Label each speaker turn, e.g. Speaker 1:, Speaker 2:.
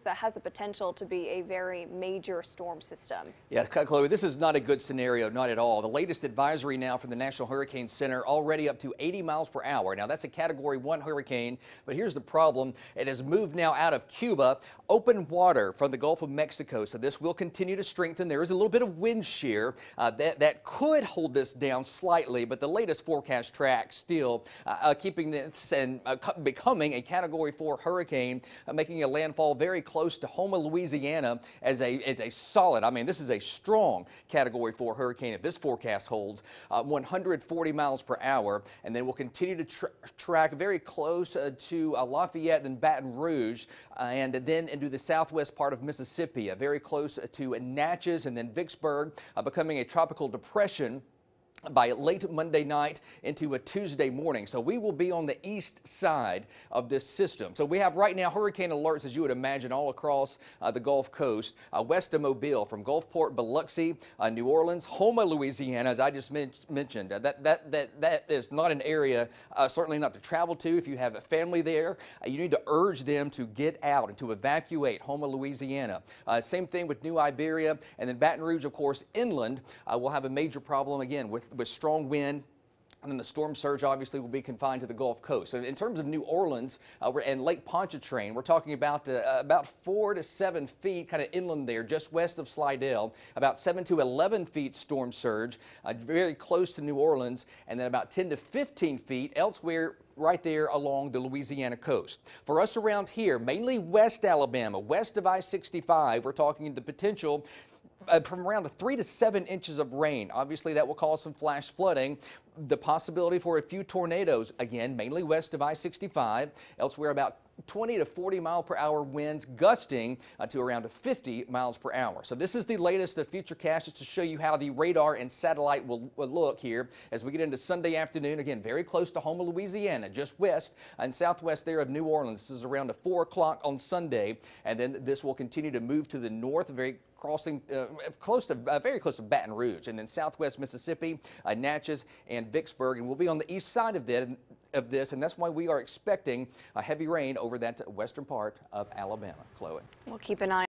Speaker 1: that has the potential to be a very major storm system. Yeah, Chloe, this is not a good scenario, not at all. The latest advisory now from the National Hurricane Center, already up to 80 miles per hour. Now, that's a Category 1 hurricane, but here's the problem. It has moved now out of Cuba, open water from the Gulf of Mexico, so this will continue to strengthen. There is a little bit of wind shear uh, that, that could hold this down slightly, but the latest forecast track still uh, uh, keeping this and uh, becoming a Category 4 hurricane, uh, making a landfall very close to Houma, Louisiana as a, as a solid, I mean, this is a strong Category 4 hurricane if this forecast holds, uh, 140 miles per hour. And then we'll continue to tra track very close uh, to uh, Lafayette and Baton Rouge uh, and then into the southwest part of Mississippi, uh, very close to Natchez and then Vicksburg, uh, becoming a tropical depression by late Monday night into a Tuesday morning. So we will be on the east side of this system. So we have right now hurricane alerts, as you would imagine, all across uh, the Gulf Coast, uh, west of Mobile, from Gulfport, Biloxi, uh, New Orleans, Houma, Louisiana, as I just men mentioned. Uh, that, that, that, that is not an area, uh, certainly not to travel to. If you have a family there, uh, you need to urge them to get out and to evacuate Houma, Louisiana. same thing with New Iberia. And then Baton Rouge, of course, inland, will have a major problem again with with strong wind, and then the storm surge obviously will be confined to the Gulf Coast. So in terms of New Orleans uh, and Lake Pontchartrain, we're talking about uh, about four to seven feet kind of inland there, just west of Slidell, about seven to 11 feet storm surge, uh, very close to New Orleans, and then about 10 to 15 feet elsewhere right there along the Louisiana coast. For us around here, mainly West Alabama, west of I-65, we're talking the potential uh, from around three to seven inches of rain. Obviously, that will cause some flash flooding the possibility for a few tornadoes, again, mainly west of I-65. Elsewhere, about 20 to 40 mile per hour winds gusting uh, to around 50 miles per hour. So this is the latest of future just to show you how the radar and satellite will, will, look here as we get into Sunday afternoon. Again, very close to home of Louisiana, just west and southwest there of New Orleans. This is around 4 o'clock on Sunday, and then this will continue to move to the north, very crossing uh, close to uh, very close to Baton Rouge, and then southwest Mississippi, uh, Natchez, and and Vicksburg, and we'll be on the east side of, that, of this, and that's why we are expecting heavy rain over that western part of Alabama. Chloe. We'll keep an eye